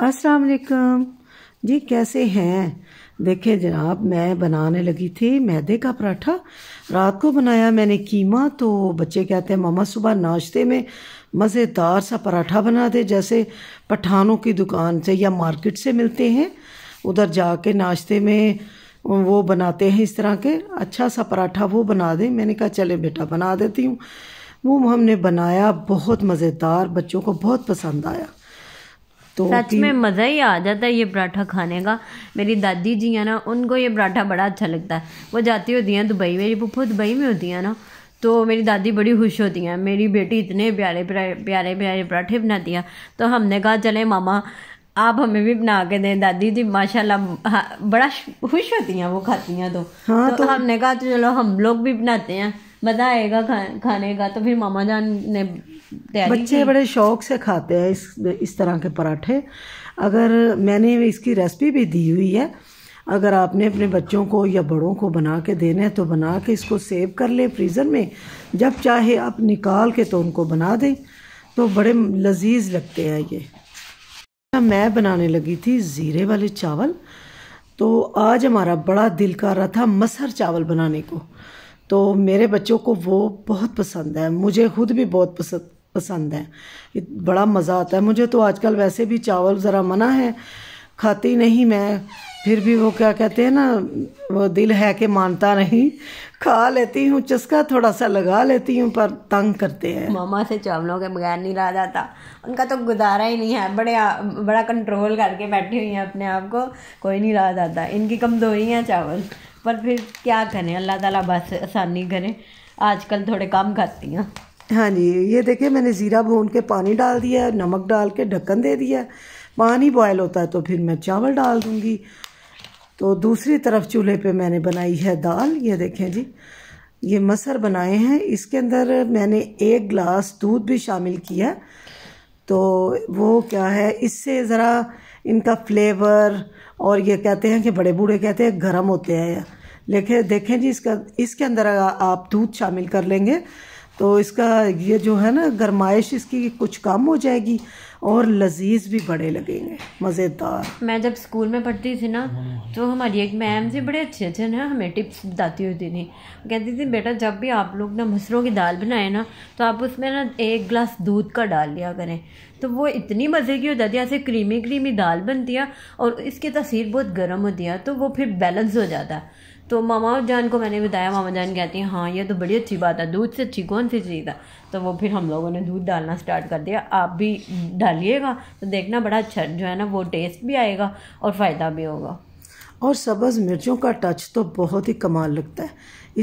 अस्सलाम वालेकुम जी कैसे हैं देखिए जनाब मैं बनाने लगी थी मैदे का पराठा रात को बनाया मैंने कीमा तो बच्चे कहते हैं मामा सुबह नाश्ते में मज़ेदार सा पराठा बना दे जैसे पठानों की दुकान से या मार्केट से मिलते हैं उधर जाके नाश्ते में वो बनाते हैं इस तरह के अच्छा सा पराठा वो बना दें मैंने कहा चले बेटा बना देती हूँ वो हमने बनाया बहुत मज़ेदार बच्चों को बहुत पसंद आया तो सच में मज़ा ही आ जाता है ये पराठा खाने का मेरी दादी जी है ना उनको ये पराठा बड़ा अच्छा लगता है वो जाती होती हैं दुबई मेरी पुप्पू दुबई में होती हैं ना तो मेरी दादी बड़ी खुश होती हैं मेरी बेटी इतने प्यारे प्यारे प्यारे पराठे बनाती है तो हमने कहा चले मामा आप हमें भी बना के दें दादी जी माशाल्लाह बड़ा खुश होती हैं वो खाती हैं तो, हाँ, तो, तो हमने कहा तो चलो हम लोग भी बनाते हैं मज़ा आएगा खा, खाने का तो फिर मामा जान ने बच्चे बड़े शौक से खाते हैं इस इस तरह के पराठे अगर मैंने इसकी रेसिपी भी दी हुई है अगर आपने अपने बच्चों को या बड़ों को बना के देना है तो बना के इसको सेव कर ले फ्रीज़र में जब चाहे आप निकाल के तो उनको बना दें तो बड़े लजीज लगते हैं ये मैं बनाने लगी थी ज़ीरे वाले चावल तो आज हमारा बड़ा दिल कर रहा था मसर चावल बनाने को तो मेरे बच्चों को वो बहुत पसंद है मुझे खुद भी बहुत पसंद पसंद है बड़ा मज़ा आता है मुझे तो आजकल वैसे भी चावल ज़रा मना है खाती नहीं मैं फिर भी वो क्या कहते हैं ना वो दिल है कि मानता नहीं खा लेती हूँ चस्का थोड़ा सा लगा लेती हूँ पर तंग करते हैं मामा से चावलों के बगैर नहीं रहा जाता उनका तो गुजारा ही नहीं है बड़े बड़ा कंट्रोल करके बैठी हुई हैं अपने आप को कोई नहीं रहा जाता इनकी कमजोरी है चावल पर फिर क्या करें अल्लाह ताला बस आसानी करें आजकल थोड़े काम करती हैं हाँ जी ये देखिए मैंने ज़ीरा भून के पानी डाल दिया नमक डाल के ढक्कन दे दिया पानी बॉयल होता है तो फिर मैं चावल डाल दूँगी तो दूसरी तरफ चूल्हे पे मैंने बनाई है दाल ये देखें जी ये मसर बनाए हैं इसके अंदर मैंने एक गिलास दूध भी शामिल किया तो वो क्या है इससे ज़रा इनका फ्लेवर और ये कहते हैं कि बड़े बूढ़े कहते हैं गर्म होते हैं लेकिन देखें जी इसका इसके अंदर आप दूध शामिल कर लेंगे तो इसका ये जो है ना गरमाइश इसकी कुछ कम हो जाएगी और लजीज भी बड़े लगेंगे मज़ेदार मैं जब स्कूल में पढ़ती थी ना तो हमारी एक मैम थी बड़े अच्छे अच्छे ना हमें टिप्स बताती होती थी कहती थी बेटा जब भी आप लोग ना मसरों की दाल बनाए ना तो आप उसमें ना एक गिलास दूध का डाल लिया करें तो वो इतनी मज़े की हो जाती है ऐसे क्रीमी क्रीमी दाल बनती है और इसकी तस्वीर बहुत गर्म होती है तो वो फिर बैलेंस हो जाता है तो मामा जान को मैंने बताया मामा जान कहती हैं हाँ ये तो बड़ी अच्छी बात है दूध से अच्छी कौन सी चीज़ है तो वो फिर हम लोगों ने दूध डालना स्टार्ट कर दिया आप भी डालिएगा तो देखना बड़ा अच्छा जो है ना वो टेस्ट भी आएगा और फ़ायदा भी होगा और सब्ज़ मिर्चों का टच तो बहुत ही कमाल लगता है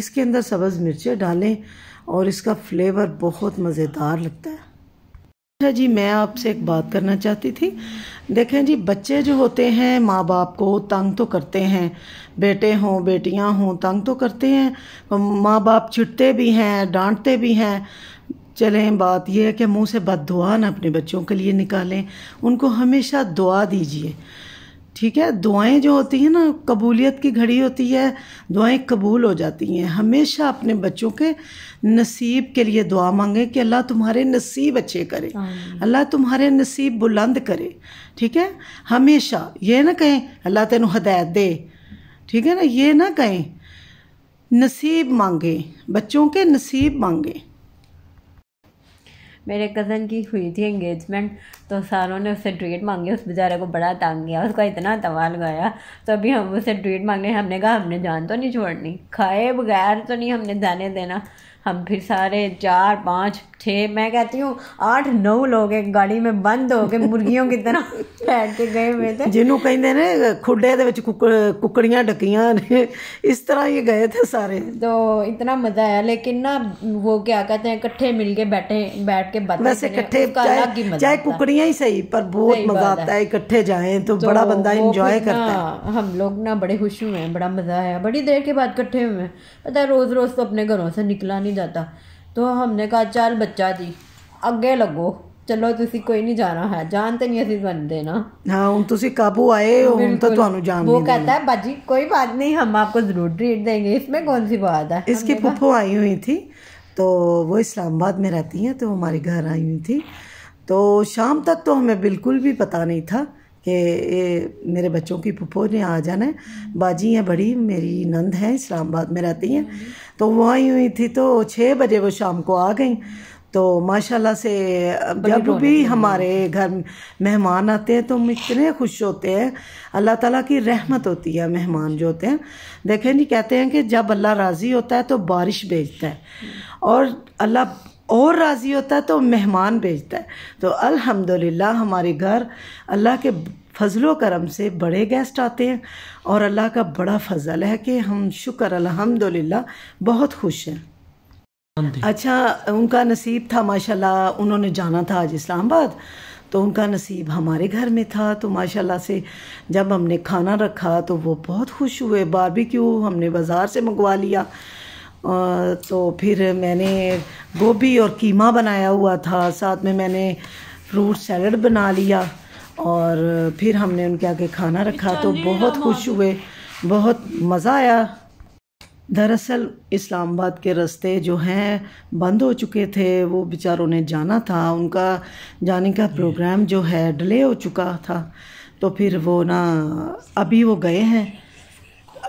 इसके अंदर सब्ज़ मिर्चें डालें और इसका फ्लेवर बहुत मज़ेदार लगता है अच्छा जी मैं आपसे एक बात करना चाहती थी देखें जी बच्चे जो होते हैं माँ बाप को तंग तो करते हैं बेटे हों बेटियाँ हों तंग तो करते हैं माँ बाप छिटते भी हैं डांटते भी हैं चलें बात यह है कि मुंह से बद दुआ ना अपने बच्चों के लिए निकालें उनको हमेशा दुआ दीजिए ठीक है दुआएं जो होती हैं ना कबूलियत की घड़ी होती है दुआएं कबूल हो जाती हैं हमेशा अपने बच्चों के नसीब के लिए दुआ मांगें कि अल्लाह तुम्हारे नसीब अच्छे करे अल्लाह तुम्हारे नसीब बुलंद करे ठीक है हमेशा ये ना कहें अल्लाह तेन हदायत दे ठीक है ना ये ना कहें नसीब मांगें बच्चों के नसीब मांगें मेरे कज़न की हुई थी एंगेजमेंट तो सारों ने उससे ट्रीट मांगी उस बेचारे को बड़ा तंग गया उसका इतना तवाल गया तो अभी हम उससे ट्रीट मांगने हमने कहा हमने जान तो नहीं छोड़नी खाए बगैर तो नहीं हमने जाने देना हम फिर सारे चार पाँच छः मैं कहती हूँ आठ नौ लोग एक गाड़ी में बंद हो गए मुर्गियों की तरह बैठ के गए हुए थे जिन्हों कहते ने खुडे के कुकड़ियाँ डकियाँ ने इस तरह ये गए थे सारे तो इतना मज़ा आया लेकिन ना वो क्या कहते हैं इकट्ठे मिल के बैठे बैठ के बातें वैसे इकट्ठे चाहे, कुकड़िया कुकड़ियाँ ही सही पर बहुत मज़ा आता है इकट्ठे जाए तो, तो बड़ा बंदा इंजॉय करता है हम लोग ना बड़े खुश हुए हैं बड़ा मज़ा आया बड़ी देर के बाद इकट्ठे हुए हैं पता है रोज़ रोज़ तो अपने घरों से निकला नहीं नहीं जाता तो हमने कहा चल बच्चा जी अगे लगो चलो ਤੁਸੀਂ कोई नहीं जाना है जान तो नहीं अभी ਤੁਹਾਨੂੰ ਦੇਣਾ हाँ हूँ तुसी काबू आए हो तो जान वो नहीं कहता है बाजी कोई बात नहीं हम आपको जरूर ट्रीट देंगे इसमें कौन सी बात है इसकी हमने आई हुई थी तो वो इस्लामाबाद में रहती हैं तो हमारे घर आई हुई थी तो शाम तक तो हमें बिल्कुल भी पता नहीं था कि ये मेरे बच्चों की पप्पो ने आ जाना है बाजी हैं बड़ी मेरी नंद है इस्लामाबाद में रहती हैं तो वहाँ आई हुई थी तो छः बजे वो शाम को आ गई तो माशाल्लाह से जब भी हमारे घर मेहमान आते हैं तो हम इतने खुश होते हैं अल्लाह ताला की रहमत होती है मेहमान जो होते हैं देखें जी कहते हैं कि जब अल्लाह राज़ी होता है तो बारिश भेजता है और अल्लाह और राज़ी होता है तो मेहमान भेजता है तो अल्हम्दुलिल्लाह हमारे घर अल्लाह के फजलो करम से बड़े गेस्ट आते हैं और अल्लाह का बड़ा फजल है कि हम शुक्र अलहमदिल्ला बहुत खुश हैं अच्छा उनका नसीब था माशाल्लाह उन्होंने जाना था आज इस्लामाबाद तो उनका नसीब हमारे घर में था तो माशाल्लाह से जब हमने खाना रखा तो वो बहुत खुश हुए क्यों हमने बाज़ार से मंगवा लिया तो फिर मैंने गोभी और कीमा बनाया हुआ था साथ में मैंने फ्रूट सैलड बना लिया और फिर हमने उनके आगे खाना रखा तो बहुत खुश हुए बहुत मज़ा आया दरअसल इस्लामाबाद के रास्ते जो हैं बंद हो चुके थे वो बेचारों ने जाना था उनका जाने का प्रोग्राम जो है डिले हो चुका था तो फिर वो ना अभी वो गए हैं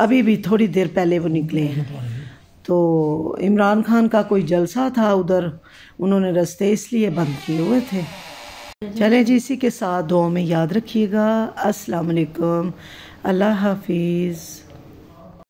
अभी भी थोड़ी देर पहले वो निकले हैं तो इमरान खान का कोई जलसा था उधर उन्होंने रास्ते इसलिए बंद किए हुए थे चलें जी इसी के साथ दुआ में याद रखिएगा अस्सलाम वालेकुम अल्लाह हाफिज़